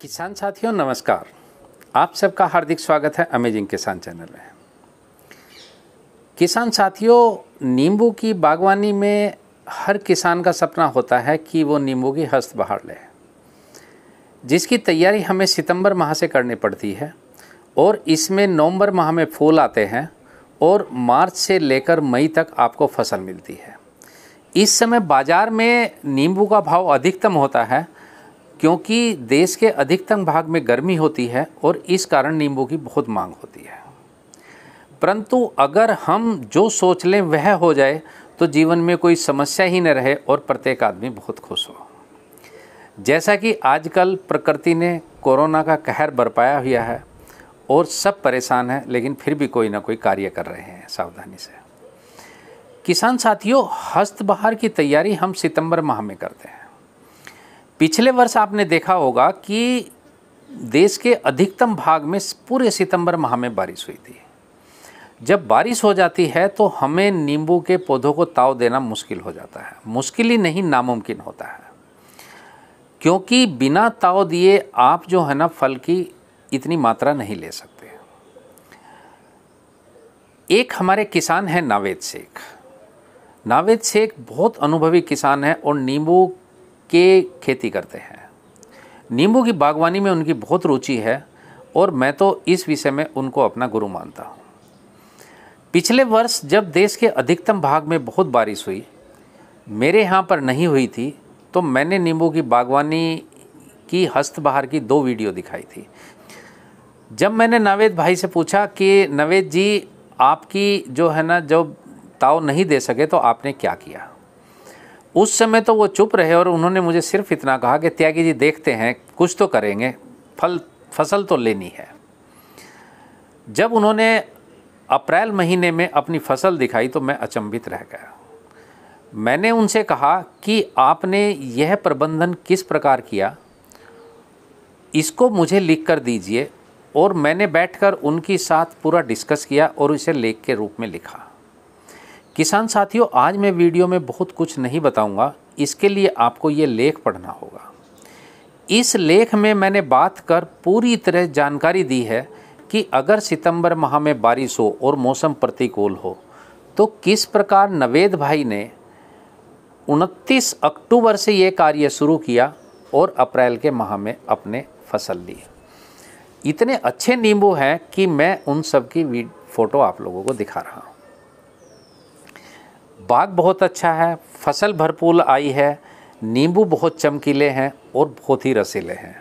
किसान साथियों नमस्कार आप सबका हार्दिक स्वागत है अमेजिंग किसान चैनल में किसान साथियों नींबू की बागवानी में हर किसान का सपना होता है कि वो नींबू की हस्त बहार ले जिसकी तैयारी हमें सितंबर माह से करनी पड़ती है और इसमें नवंबर माह में फूल आते हैं और मार्च से लेकर मई तक आपको फसल मिलती है इस समय बाज़ार में नींबू का भाव अधिकतम होता है क्योंकि देश के अधिकतम भाग में गर्मी होती है और इस कारण नींबू की बहुत मांग होती है परंतु अगर हम जो सोच लें वह हो जाए तो जीवन में कोई समस्या ही न रहे और प्रत्येक आदमी बहुत खुश हो जैसा कि आजकल प्रकृति ने कोरोना का कहर बरपाया हुआ है और सब परेशान हैं लेकिन फिर भी कोई ना कोई कार्य कर रहे हैं सावधानी से किसान साथियों हस्त बहार की तैयारी हम सितंबर माह में करते हैं पिछले वर्ष आपने देखा होगा कि देश के अधिकतम भाग में पूरे सितंबर माह में बारिश हुई थी जब बारिश हो जाती है तो हमें नींबू के पौधों को ताव देना मुश्किल हो जाता है मुश्किल ही नहीं नामुमकिन होता है क्योंकि बिना ताव दिए आप जो है ना फल की इतनी मात्रा नहीं ले सकते एक हमारे किसान हैं नावेद शेख नावेद शेख बहुत अनुभवी किसान है और नींबू के खेती करते हैं नींबू की बागवानी में उनकी बहुत रुचि है और मैं तो इस विषय में उनको अपना गुरु मानता हूँ पिछले वर्ष जब देश के अधिकतम भाग में बहुत बारिश हुई मेरे यहाँ पर नहीं हुई थी तो मैंने नींबू की बागवानी की हस्तबहार की दो वीडियो दिखाई थी जब मैंने नवेद भाई से पूछा कि नवेद जी आपकी जो है ना जब ताव नहीं दे सके तो आपने क्या किया उस समय तो वो चुप रहे और उन्होंने मुझे सिर्फ इतना कहा कि त्यागी जी देखते हैं कुछ तो करेंगे फल फसल तो लेनी है जब उन्होंने अप्रैल महीने में अपनी फसल दिखाई तो मैं अचंभित रह गया मैंने उनसे कहा कि आपने यह प्रबंधन किस प्रकार किया इसको मुझे लिख कर दीजिए और मैंने बैठकर उनके साथ पूरा डिस्कस किया और इसे लेख के रूप में लिखा किसान साथियों आज मैं वीडियो में बहुत कुछ नहीं बताऊंगा इसके लिए आपको ये लेख पढ़ना होगा इस लेख में मैंने बात कर पूरी तरह जानकारी दी है कि अगर सितंबर माह में बारिश हो और मौसम प्रतिकूल हो तो किस प्रकार नवेद भाई ने 29 अक्टूबर से ये कार्य शुरू किया और अप्रैल के माह में अपने फसल ली इतने अच्छे नींबू हैं कि मैं उन सब की फ़ोटो आप लोगों को दिखा रहा हूँ बाग बहुत अच्छा है फसल भरपूर आई है नींबू बहुत चमकीले हैं और बहुत ही रसीले हैं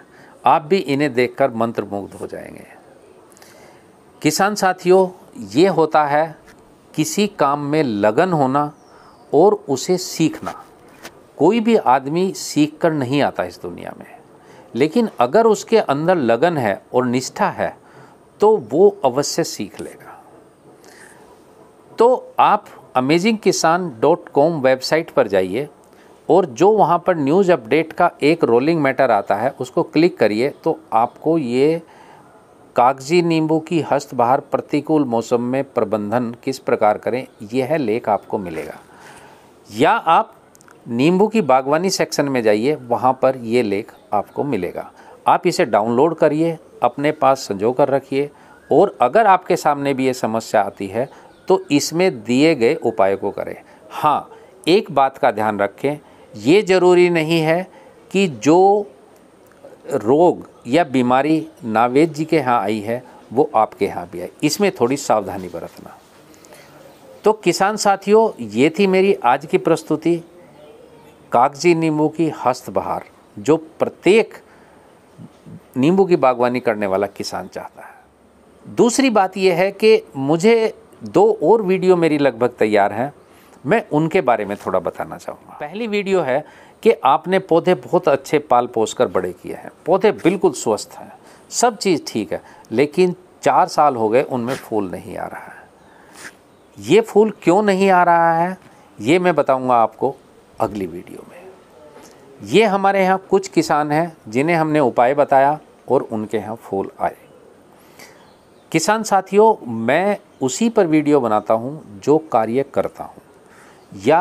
आप भी इन्हें देखकर मंत्रमुग्ध हो जाएंगे किसान साथियों ये होता है किसी काम में लगन होना और उसे सीखना कोई भी आदमी सीख कर नहीं आता इस दुनिया में लेकिन अगर उसके अंदर लगन है और निष्ठा है तो वो अवश्य सीख लेगा तो आप अमेजिंग किसान डॉट कॉम वेबसाइट पर जाइए और जो वहाँ पर न्यूज़ अपडेट का एक रोलिंग मैटर आता है उसको क्लिक करिए तो आपको ये कागजी नींबू की हस्तबहार प्रतिकूल मौसम में प्रबंधन किस प्रकार करें यह लेख आपको मिलेगा या आप नींबू की बागवानी सेक्शन में जाइए वहाँ पर ये लेख आपको मिलेगा आप इसे डाउनलोड करिए अपने पास संजो कर रखिए और अगर आपके सामने भी ये समस्या आती है तो इसमें दिए गए उपाय को करें हाँ एक बात का ध्यान रखें ये ज़रूरी नहीं है कि जो रोग या बीमारी नावेद जी के यहाँ आई है वो आपके यहाँ भी आई इसमें थोड़ी सावधानी बरतना तो किसान साथियों ये थी मेरी आज की प्रस्तुति कागजी नींबू की हस्त बहार जो प्रत्येक नींबू की बागवानी करने वाला किसान चाहता है दूसरी बात यह है कि मुझे दो और वीडियो मेरी लगभग तैयार हैं मैं उनके बारे में थोड़ा बताना चाहूँगा पहली वीडियो है कि आपने पौधे बहुत अच्छे पाल पोस कर बड़े किए हैं पौधे बिल्कुल स्वस्थ हैं सब चीज़ ठीक है लेकिन चार साल हो गए उनमें फूल नहीं आ रहा है ये फूल क्यों नहीं आ रहा है ये मैं बताऊँगा आपको अगली वीडियो में ये हमारे यहाँ कुछ किसान हैं जिन्हें हमने उपाय बताया और उनके यहाँ फूल आए किसान साथियों मैं उसी पर वीडियो बनाता हूँ जो कार्य करता हूँ या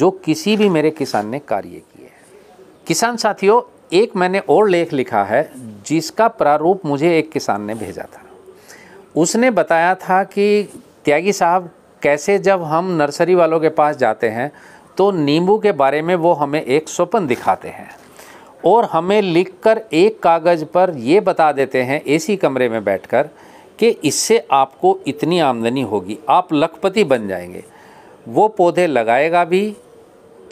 जो किसी भी मेरे किसान ने कार्य किए हैं किसान साथियों एक मैंने और लेख लिखा है जिसका प्रारूप मुझे एक किसान ने भेजा था उसने बताया था कि त्यागी साहब कैसे जब हम नर्सरी वालों के पास जाते हैं तो नींबू के बारे में वो हमें एक स्वप्न दिखाते हैं और हमें लिखकर एक कागज़ पर ये बता देते हैं एसी कमरे में बैठकर कि इससे आपको इतनी आमदनी होगी आप लखपति बन जाएंगे वो पौधे लगाएगा भी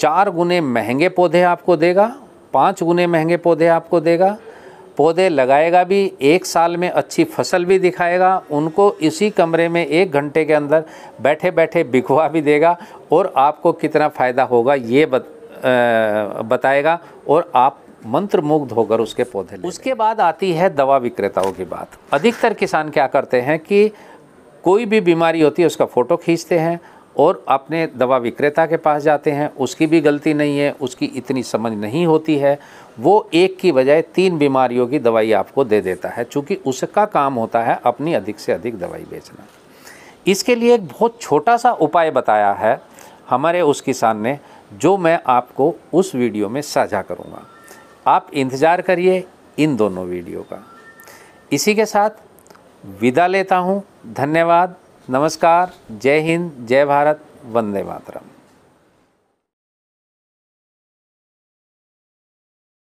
चार गुने महंगे पौधे आपको देगा पाँच गुने महंगे पौधे आपको देगा पौधे लगाएगा भी एक साल में अच्छी फसल भी दिखाएगा उनको इसी कमरे में एक घंटे के अंदर बैठे बैठे बिकवा भी देगा और आपको कितना फ़ायदा होगा ये बत, आ, बताएगा और आप मंत्र मुग्ध होकर उसके पौधे ले उसके बाद आती है दवा विक्रेताओं की बात अधिकतर किसान क्या करते हैं कि कोई भी बीमारी होती है उसका फ़ोटो खींचते हैं और अपने दवा विक्रेता के पास जाते हैं उसकी भी गलती नहीं है उसकी इतनी समझ नहीं होती है वो एक की बजाय तीन बीमारियों की दवाई आपको दे देता है चूँकि उसका काम होता है अपनी अधिक से अधिक दवाई बेचना इसके लिए एक बहुत छोटा सा उपाय बताया है हमारे उस किसान ने जो मैं आपको उस वीडियो में साझा करूँगा आप इंतज़ार करिए इन दोनों वीडियो का इसी के साथ विदा लेता हूँ धन्यवाद नमस्कार जय हिंद जय भारत वंदे मातरम